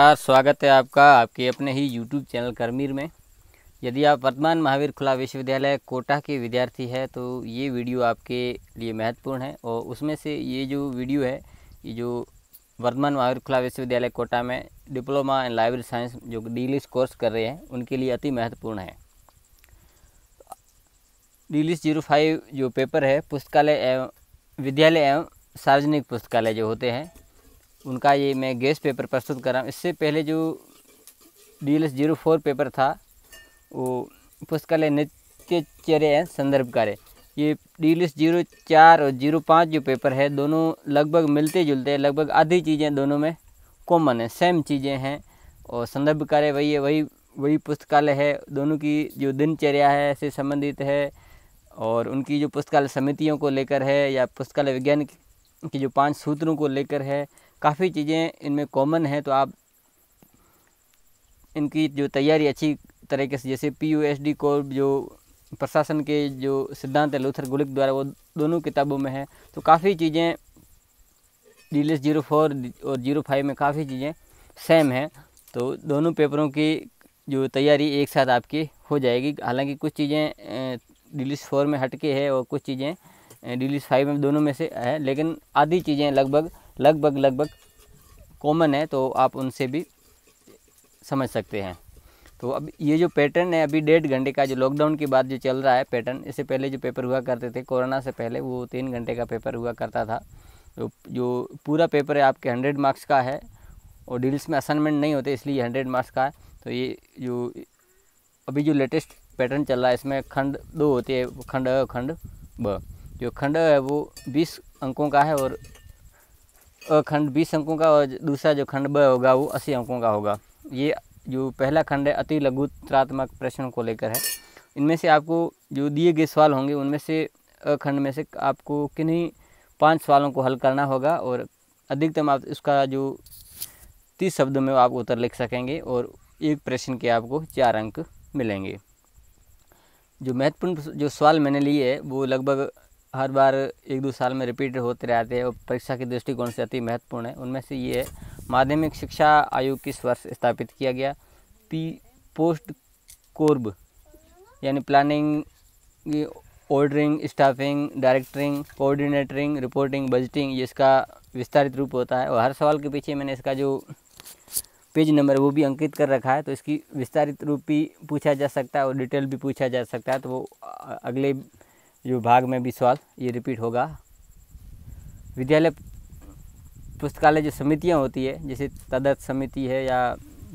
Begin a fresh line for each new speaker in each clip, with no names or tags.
नमस्कार स्वागत है आपका आपके अपने ही यूट्यूब चैनल करमीर में यदि आप वर्तमान महावीर खुला विश्वविद्यालय कोटा के विद्यार्थी है तो ये वीडियो आपके लिए महत्वपूर्ण है और उसमें से ये जो वीडियो है ये जो वर्तमान महावीर खुला विश्वविद्यालय कोटा में डिप्लोमा इन लाइब्रेरी साइंस जो डी कोर्स कर रहे हैं उनके लिए अति महत्वपूर्ण है डीलिस जीरो फाइव जो पेपर है पुस्तकालय एवं विद्यालय एवं सार्वजनिक पुस्तकालय जो होते हैं उनका ये मैं गैस पेपर प्रस्तुत कर रहा हूँ इससे पहले जो D L S zero four paper था वो पुस्तकालय नित्यचर्य संदर्भ कार्य ये डी एल एस जीरो चार और जीरो पाँच जो पेपर है दोनों लगभग मिलते जुलते हैं लगभग आधी चीज़ें दोनों में कॉमन है सेम चीज़ें हैं और संदर्भ कार्य वही है वही वही पुस्तकालय है दोनों की जो दिनचर्या है से संबंधित है और उनकी जो पुस्तकालय समितियों को लेकर है या पुस्तकालय विज्ञान की जो पांच सूत्रों को लेकर है काफ़ी चीज़ें इनमें कॉमन है तो आप इनकी जो तैयारी अच्छी तरीके से जैसे पी यू एस डी को जो प्रशासन के जो सिद्धांत है लूथर गुलिक द्वारा वो दोनों किताबों में है तो काफ़ी चीज़ें डीलिस जीरो फोर और जीरो फाइव में काफ़ी चीज़ें सेम हैं तो दोनों पेपरों की जो तैयारी एक साथ आपकी हो जाएगी हालांकि कुछ चीज़ें डीलिस फोर में हटके है और कुछ चीज़ें डीलिस फाइव में दोनों में से है लेकिन आधी चीज़ें लगभग लगभग लगभग कॉमन है तो आप उनसे भी समझ सकते हैं तो अब ये जो पैटर्न है अभी डेढ़ घंटे का जो लॉकडाउन के बाद जो चल रहा है पैटर्न इससे पहले जो पेपर हुआ करते थे कोरोना से पहले वो तीन घंटे का पेपर हुआ करता था तो जो पूरा पेपर है आपके हंड्रेड मार्क्स का है और डील्स में असाइनमेंट नहीं होते इसलिए हंड्रेड मार्क्स का है तो ये जो अभी जो लेटेस्ट पैटर्न चल रहा है इसमें खंड दो होते हैं खंड अ खंड ब जो खंड है वो बीस अंकों का है और खंड बीस अंकों का और दूसरा जो खंड ब होगा वो अस्सी अंकों का होगा ये जो पहला खंड है अति लघु उत्तरात्मक प्रश्नों को लेकर है इनमें से आपको जो दिए गए सवाल होंगे उनमें से खंड में से आपको किन्हीं पांच सवालों को हल करना होगा और अधिकतम आप इसका जो तीस शब्दों में आप उत्तर लिख सकेंगे और एक प्रश्न के आपको चार अंक मिलेंगे जो महत्वपूर्ण जो सवाल मैंने लिए है वो लगभग हर बार एक दो साल में रिपीट होते रहते हैं और परीक्षा के दृष्टिकोण से अति महत्वपूर्ण है उनमें से ये माध्यमिक शिक्षा आयोग किस वर्ष स्थापित किया गया पी पोस्ट कोर्ब यानी planning ordering staffing directing coordinating reporting budgeting ये इसका विस्तारित रूप होता है और हर सवाल के पीछे मैंने इसका जो पेज नंबर वो भी अंकित कर रखा है तो इसकी विस्तारित रूप भी पूछा जा सकता है और डिटेल भी पूछा जा सकता है तो वो अगले विभाग में भी सवाल ये रिपीट होगा विद्यालय पुस्तकालय जो समितियाँ होती है जैसे तदत समिति है या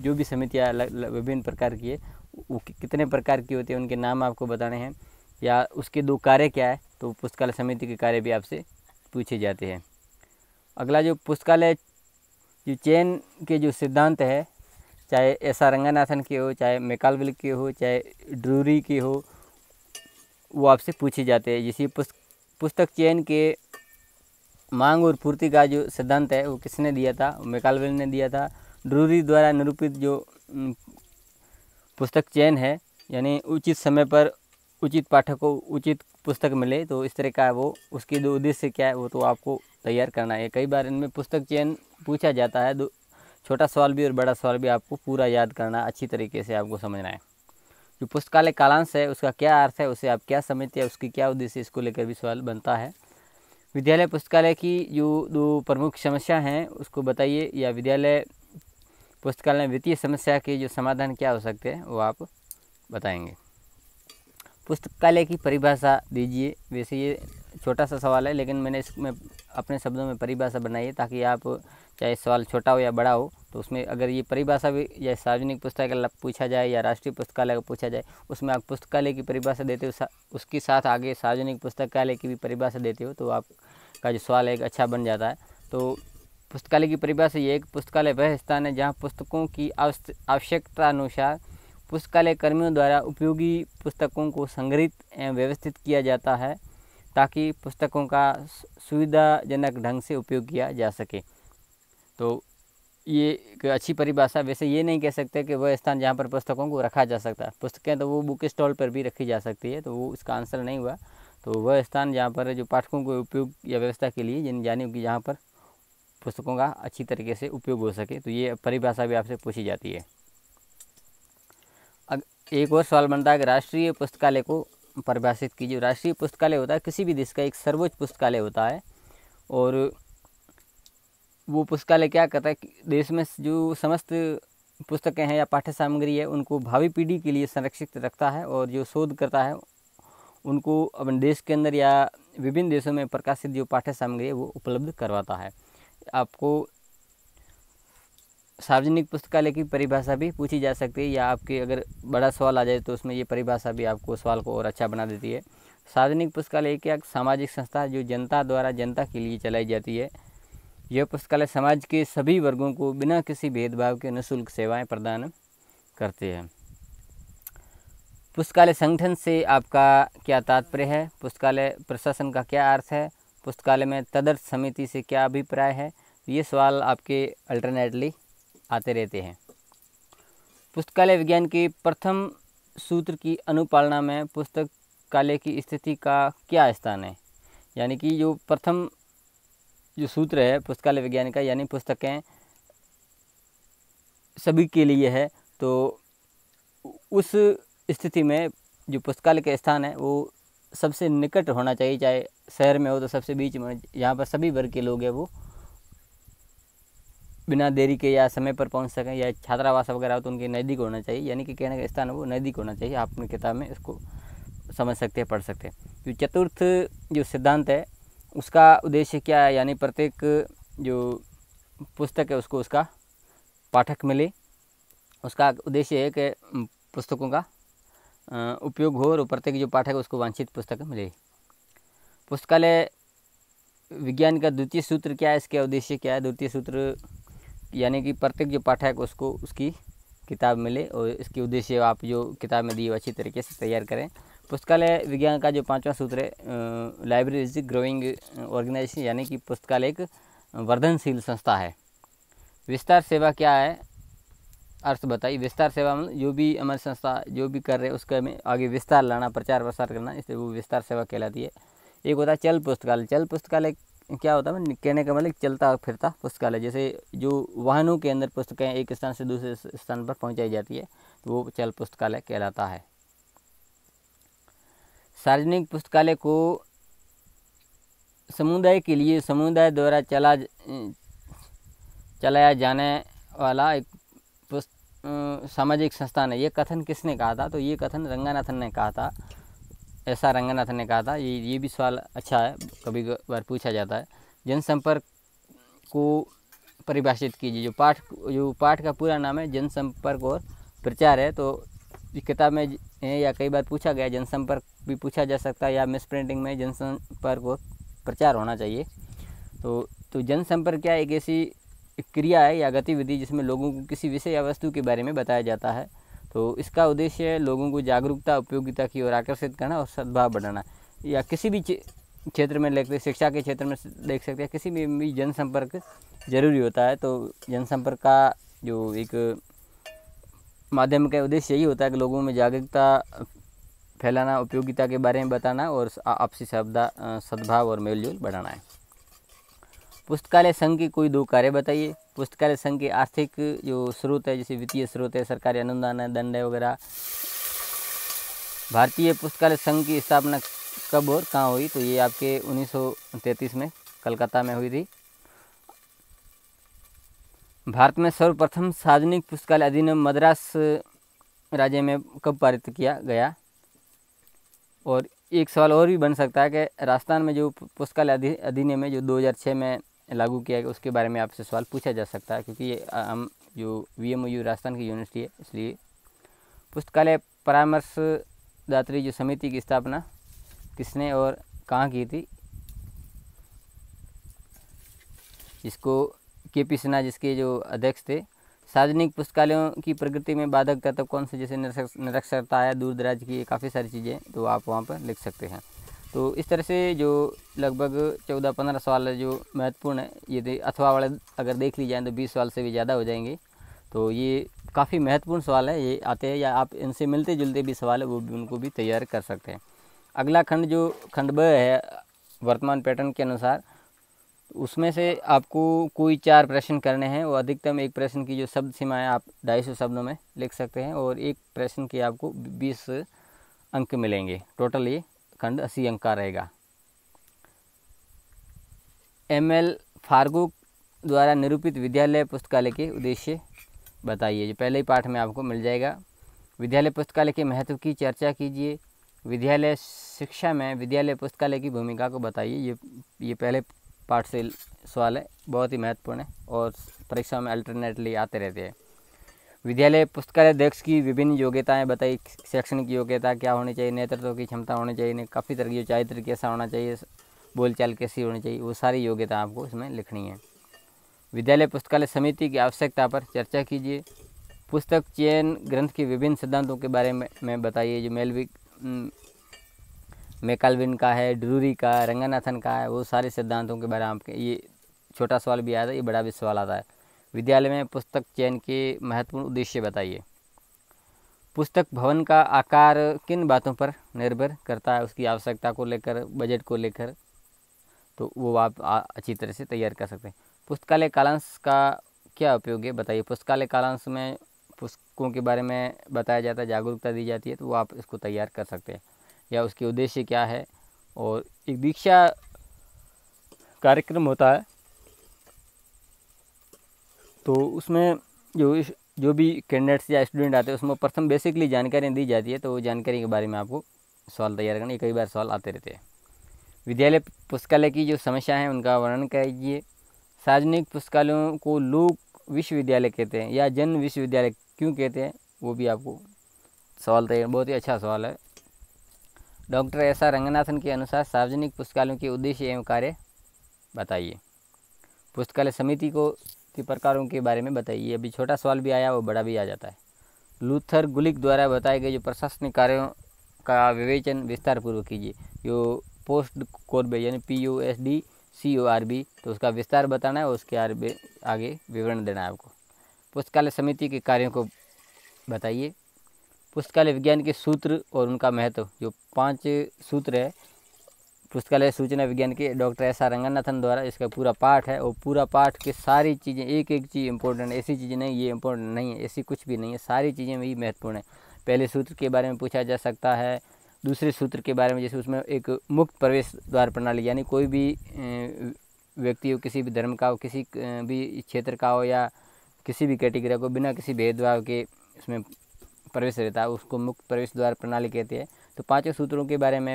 जो भी समितियाँ विभिन्न प्रकार की है वो कितने प्रकार की होती है उनके नाम आपको बताने हैं या उसके दो कार्य क्या है तो पुस्तकालय समिति के कार्य भी आपसे पूछे जाते हैं अगला जो पुस्तकालय जो चैन के जो सिद्धांत है चाहे ऐसा रंगानाथन के हो चाहे मेकालविल के हो चाहे ड्रूरी के हो वो आपसे पूछे जाते हैं जिसे पुस्तक चयन के मांग और पूर्ति का जो सिद्धांत है वो किसने दिया था मेकालवेल ने दिया था ड्रूरी द्वारा निरूपित जो पुस्तक चयन है यानी उचित समय पर उचित पाठक को उचित पुस्तक मिले तो इस तरह का वो उसके जो उद्देश्य क्या है वो तो आपको तैयार करना है कई बार इनमें पुस्तक चयन पूछा जाता है दो छोटा सवाल भी और बड़ा सवाल भी आपको पूरा याद करना अच्छी तरीके से आपको समझना है जो पुस्तकालय कालांश है उसका क्या अर्थ है उसे आप क्या समझते हैं उसकी क्या उद्देश्य इसको लेकर भी सवाल बनता है विद्यालय पुस्तकालय की जो दो प्रमुख समस्या हैं उसको बताइए या विद्यालय पुस्तकालय वित्तीय समस्या के जो समाधान क्या हो सकते हैं वो आप बताएंगे पुस्तकालय की परिभाषा दीजिए वैसे ये छोटा सा सवाल है लेकिन मैंने इसमें अपने शब्दों में परिभाषा बनाई है ताकि आप चाहे सवाल छोटा हो या बड़ा हो तो उसमें अगर ये परिभाषा भी या सार्वजनिक पुस्तकालय पूछा जाए या राष्ट्रीय पुस्तकालय का पूछा जाए उसमें आप पुस्तकालय की परिभाषा देते हो उसके साथ आगे सार्वजनिक पुस्तकालय की भी परिभाषा देते हो तो आपका जो सवाल है अच्छा बन जाता है तो पुस्तकालय की परिभाषा ये एक पुस्तकालय वह स्थान है जहाँ पुस्तकों की आवश्यकता अनुसार पुस्तकालय कर्मियों द्वारा उपयोगी पुस्तकों को संग्रहित एवं व्यवस्थित किया जाता है ताकि पुस्तकों का सुविधाजनक ढंग से उपयोग किया जा सके तो ये एक अच्छी परिभाषा वैसे ये नहीं कह सकते कि वह स्थान जहाँ पर पुस्तकों को रखा जा सकता है पुस्तकें तो वो बुक स्टॉल पर भी रखी जा सकती है तो वो इसका आंसर नहीं हुआ तो वह स्थान जहाँ पर जो पाठकों को उपयोग या व्यवस्था के लिए जिन जाने की जहाँ पर पुस्तकों का अच्छी तरीके से उपयोग हो सके तो ये परिभाषा भी आपसे पूछी जाती है एक और सवाल बनता है कि राष्ट्रीय पुस्तकालय को परिभाषित कीजिए राष्ट्रीय पुस्तकालय होता है किसी भी देश का एक सर्वोच्च पुस्तकालय होता है और वो पुस्तकालय क्या करता है देश में जो समस्त पुस्तकें हैं या पाठ्य सामग्री है उनको भावी पीढ़ी के लिए संरक्षित रखता है और जो शोध करता है उनको अपने देश के अंदर या विभिन्न देशों में प्रकाशित जो पाठ्य सामग्री है वो उपलब्ध करवाता है आपको सार्वजनिक पुस्तकालय की परिभाषा भी पूछी जा सकती है या आपके अगर बड़ा सवाल आ जाए तो उसमें ये परिभाषा भी आपको सवाल को और अच्छा बना देती है सार्वजनिक पुस्तकालय एक सामाजिक संस्था जो जनता द्वारा जनता के लिए चलाई जाती है यह पुस्तकालय समाज के सभी वर्गों को बिना किसी भेदभाव के निःशुल्क सेवाएं प्रदान करते हैं पुस्तकालय संगठन से आपका क्या तात्पर्य है पुस्तकालय प्रशासन का क्या अर्थ है पुस्तकालय में तदर्थ समिति से क्या अभिप्राय है ये सवाल आपके अल्टरनेटली आते रहते हैं पुस्तकालय विज्ञान के प्रथम सूत्र की अनुपालना में पुस्तकालय की स्थिति का क्या स्थान है यानी कि जो प्रथम जो सूत्र है पुस्तकालय विज्ञान का यानी पुस्तकें सभी के लिए है तो उस स्थिति में जो पुस्तकालय का स्थान है वो सबसे निकट होना चाहिए चाहे शहर में हो तो सबसे बीच में जहाँ पर सभी वर्ग के लोग हैं वो बिना देरी के या समय पर पहुंच सकें या छात्रावास वगैरह हो तो उनके नज़दीक होना चाहिए यानी कि कहने का स्थान वो नज़दीक होना चाहिए आप अपनी किताब में इसको समझ सकते हैं पढ़ सकते हैं जो चतुर्थ जो सिद्धांत है उसका उद्देश्य क्या है यानी प्रत्येक जो पुस्तक है उसको उसका पाठक मिले उसका उद्देश्य है कि पुस्तकों का उपयोग हो और प्रत्येक जो पाठक उसको वांछित पुस्तक मिले पुस्तकालय विज्ञान का द्वितीय सूत्र क्या है इसका उद्देश्य क्या है द्वितीय सूत्र यानी कि प्रत्येक जो पाठक उसको उसकी किताब मिले और इसके उद्देश्य आप जो किताब में दिए अच्छी तरीके से तैयार करें पुस्तकालय विज्ञान का जो पांचवा सूत्र है लाइब्रेरी इज ग्रोइंग ऑर्गेनाइजेशन यानी कि पुस्तकालय एक वर्धनशील संस्था है विस्तार सेवा क्या है अर्थ बताइए विस्तार सेवा मतलब जो भी हमारी संस्था जो भी कर रहे हैं उसके में आगे विस्तार लाना प्रचार प्रसार करना इसलिए वो विस्तार सेवा कहलाती है एक होता है चल पुस्तकालय चल पुस्तकालय क्या होता है कहने का मतलब चलता फिरता पुस्तकालय जैसे जो वाहनों के अंदर पुस्तकें एक स्थान से दूसरे स्थान पर पहुंचाई जाती है तो वो चल पुस्तकालय कहलाता है सार्वजनिक पुस्तकालय को समुदाय के लिए समुदाय द्वारा चला चलाया जाने वाला एक सामाजिक संस्थान है ये कथन किसने कहा था तो ये कथन रंगानाथन ने कहा था ऐसा रंगनाथन ने कहा था ये ये भी सवाल अच्छा है कभी बार पूछा जाता है जनसंपर्क को परिभाषित कीजिए जो पाठ जो पाठ का पूरा नाम है जनसंपर्क और प्रचार है तो इस किताब में या कई बार पूछा गया जनसंपर्क भी पूछा जा सकता है या मिस प्रिंटिंग में जनसंपर्क और प्रचार होना चाहिए तो तो जनसंपर्क क्या एक ऐसी क्रिया है या गतिविधि जिसमें लोगों को किसी विषय या वस्तु के बारे में बताया जाता है तो इसका उद्देश्य है लोगों को जागरूकता उपयोगिता की ओर आकर्षित करना और सद्भाव बढ़ाना या किसी भी क्षेत्र में लेते शिक्षा के क्षेत्र में देख सकते हैं किसी में भी जनसंपर्क जरूरी होता है तो जनसंपर्क का जो एक माध्यम का उद्देश्य यही होता है कि लोगों में जागरूकता फैलाना उपयोगिता के बारे में बताना और आपसी सद्भाव और मेलजोल बढ़ाना है पुस्तकालय संघ के कोई दो कार्य बताइए पुस्तकालय संघ के आर्थिक जो स्रोत है जैसे वित्तीय स्रोत है सरकारी अनुदान है दंड है वगैरह भारतीय पुस्तकालय संघ की स्थापना कब और कहाँ हुई तो ये आपके उन्नीस में कलकत्ता में हुई थी भारत में सर्वप्रथम सार्वजनिक पुस्तकालय अधिनियम मद्रास राज्य में कब पारित किया गया और एक सवाल और भी बन सकता है कि राजस्थान में जो पुस्तकालय अधिनियम है जो 2006 में लागू किया गया उसके बारे में आपसे सवाल पूछा जा सकता है क्योंकि ये हम जो वी एम यू राजस्थान की यूनिवर्सिटी है इसलिए पुस्तकालय परामर्शदात्री जो समिति की स्थापना किसने और कहाँ की थी जिसको के पी सिन्हा जिसके जो अध्यक्ष थे सार्वजनिक पुस्तकालयों की प्रगति में बाधक तत्व कौन से जैसे निरक्षरता है दूर दराज की काफ़ी सारी चीज़ें तो आप वहाँ पर लिख सकते हैं तो इस तरह से जो लगभग चौदह पंद्रह सवाल जो महत्वपूर्ण है यदि अथवा वाले अगर देख ली जाए तो बीस सवाल से भी ज़्यादा हो जाएंगे तो ये काफ़ी महत्वपूर्ण सवाल है ये आते हैं या आप इनसे मिलते जुलते भी सवाल है वो भी उनको भी तैयार कर सकते हैं अगला खंड जो खंड ब है वर्तमान पैटर्न के अनुसार उसमें से आपको कोई चार प्रश्न करने हैं वो अधिकतम एक प्रश्न की जो शब्द सीमाएँ आप ढाई सौ शब्दों में लिख सकते हैं और एक प्रश्न की आपको बीस अंक मिलेंगे टोटल ये खंड अस्सी अंक का रहेगा एम एल फार्गू द्वारा निरूपित विद्यालय पुस्तकालय के उद्देश्य बताइए जो पहले ही पाठ में आपको मिल जाएगा विद्यालय पुस्तकालय के महत्व की चर्चा कीजिए विद्यालय शिक्षा में विद्यालय पुस्तकालय की भूमिका को बताइए ये ये पहले पाठ से सवाल है बहुत ही महत्वपूर्ण है और परीक्षा में अल्टरनेटली आते रहते हैं विद्यालय पुस्तकालय अध्यक्ष की विभिन्न योग्यताएं बताई शैक्षणिक योग्यता क्या होनी चाहिए नेतृत्व की क्षमता होनी चाहिए काफ़ी तरह की चारित्र कैसा होना चाहिए बोलचाल कैसी होनी चाहिए वो सारी योग्यता आपको इसमें लिखनी है विद्यालय पुस्तकालय समिति की आवश्यकता पर चर्चा कीजिए पुस्तक चयन ग्रंथ के विभिन्न सिद्धांतों के बारे में, बताइए जो मेलविक मेकालविन का है ड्रूरी का रंगानाथन का है वो सारे सिद्धांतों के बारे में आपके ये छोटा सवाल भी आया था ये बड़ा भी सवाल आता है विद्यालय में पुस्तक चयन के महत्वपूर्ण उद्देश्य बताइए पुस्तक भवन का आकार किन बातों पर निर्भर करता है उसकी आवश्यकता को लेकर बजट को लेकर तो वो आप अच्छी तरह से तैयार कर सकते हैं पुस्तकालय कालांश का क्या उपयोग है बताइए पुस्तकालय कालांश में पुस्तकों के बारे में बताया जाता है जागरूकता दी जाती है तो वो आप इसको तैयार कर सकते हैं या उसके उद्देश्य क्या है और एक दीक्षा कार्यक्रम होता है तो उसमें जो इस जो भी कैंडिडेट्स या स्टूडेंट आते हैं उसमें प्रथम बेसिकली जानकारियाँ दी जाती है तो वो जानकारी के बारे में आपको सवाल तैयार करना कई बार सवाल आते रहते हैं विद्यालय पुस्तकालय की जो समस्या है उनका वर्णन करिए सार्वजनिक पुस्तकालयों को लोक विश्वविद्यालय कहते हैं या जन विश्वविद्यालय क्यों कहते हैं वो भी आपको सवाल तैयार बहुत ही अच्छा सवाल है डॉक्टर एस आर रंगनाथन के अनुसार सार्वजनिक पुस्तकालयों के उद्देश्य एवं कार्य बताइए पुस्तकालय समिति को के प्रकारों के बारे में बताइए अभी छोटा सवाल भी आया और बड़ा भी आ जाता है लूथर गुलिक द्वारा बताए गए जो प्रशासनिक कार्यों का विवेचन विस्तारपूर्वक कीजिए जो पोस्ट कोर्बे यानी P U S D C O R B तो उसका विस्तार बताना है और उसके आर आगे विवरण देना है आपको पुस्तकालय समिति के कार्यों को बताइए पुस्तकालय विज्ञान के सूत्र और उनका महत्व जो पांच सूत्र है पुस्तकालय सूचना विज्ञान के डॉक्टर एस आर रंगनाथन द्वारा इसका पूरा पाठ है और पूरा पाठ के सारी चीज़ें एक एक चीज़ इंपॉर्टेंट ऐसी चीज़ें नहीं ये इंपॉर्टेंट नहीं है ऐसी कुछ भी नहीं है सारी चीज़ें भी महत्वपूर्ण है पहले सूत्र के बारे में पूछा जा सकता है दूसरे सूत्र के बारे में जैसे उसमें एक मुक्त प्रवेश द्वार प्रणाली यानी कोई भी व्यक्ति हो किसी भी धर्म का हो किसी भी क्षेत्र का हो या किसी भी कैटेगरी को बिना किसी भेदभाव के इसमें प्रवेश रहता है उसको मुक्त प्रवेश द्वार प्रणाली कहते हैं तो पांचों सूत्रों के बारे में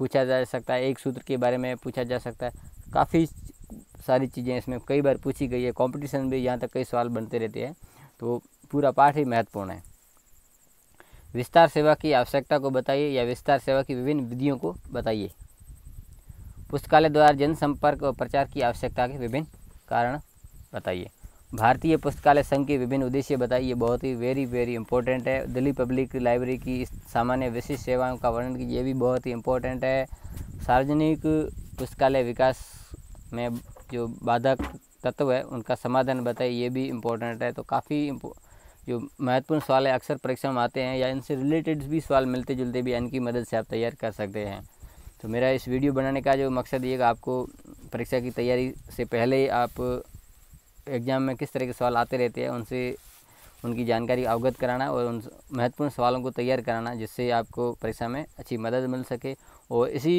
पूछा जा सकता है एक सूत्र के बारे में पूछा जा सकता है काफ़ी सारी चीज़ें इसमें कई बार पूछी गई है कॉम्पिटिशन भी यहाँ तक कई सवाल बनते रहते हैं तो पूरा पाठ ही महत्वपूर्ण है विस्तार सेवा की आवश्यकता को बताइए या विस्तार सेवा की विभिन्न विधियों को बताइए पुस्तकालय द्वारा जनसंपर्क और प्रचार की आवश्यकता के विभिन्न कारण बताइए भारतीय पुस्तकालय संघ के विभिन्न उद्देश्य बताइए ये बहुत ही वेरी वेरी इंपॉर्टेंट है दिल्ली पब्लिक लाइब्रेरी की सामान्य विशिष्ट सेवाओं का वर्णन कीजिए ये भी बहुत ही इंपॉर्टेंट है सार्वजनिक पुस्तकालय विकास में जो बाधक तत्व है उनका समाधान बताइए ये भी इम्पोर्टेंट है तो काफ़ी जो महत्वपूर्ण सवाल है अक्सर परीक्षा में आते हैं या इनसे रिलेटेड भी सवाल मिलते जुलते भी इनकी मदद से आप तैयार कर सकते हैं तो मेरा इस वीडियो बनाने का जो मकसद ये आपको परीक्षा की तैयारी से पहले आप एग्ज़ाम में किस तरह के सवाल आते रहते हैं उनसे उनकी जानकारी अवगत कराना और उन महत्वपूर्ण सवालों को तैयार कराना जिससे आपको परीक्षा में अच्छी मदद मिल सके और इसी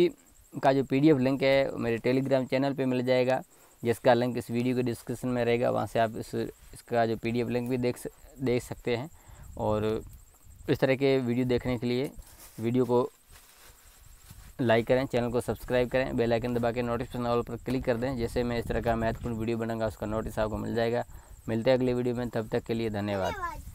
का जो पीडीएफ लिंक है मेरे टेलीग्राम चैनल पे मिल जाएगा जिसका लिंक इस वीडियो के डिस्क्रिप्शन में रहेगा वहाँ से आप इस इसका जो पीडीएफ लिंक भी देख देख सकते हैं और इस तरह के वीडियो देखने के लिए वीडियो को लाइक करें चैनल को सब्सक्राइब करें बेल आइकन दबा के नोटिफिकेशन ऑल पर क्लिक कर दें जैसे मैं इस तरह का महत्वपूर्ण वीडियो बनाऊंगा उसका नोटिस आपको मिल जाएगा मिलते हैं अगले वीडियो में तब तक के लिए धन्यवाद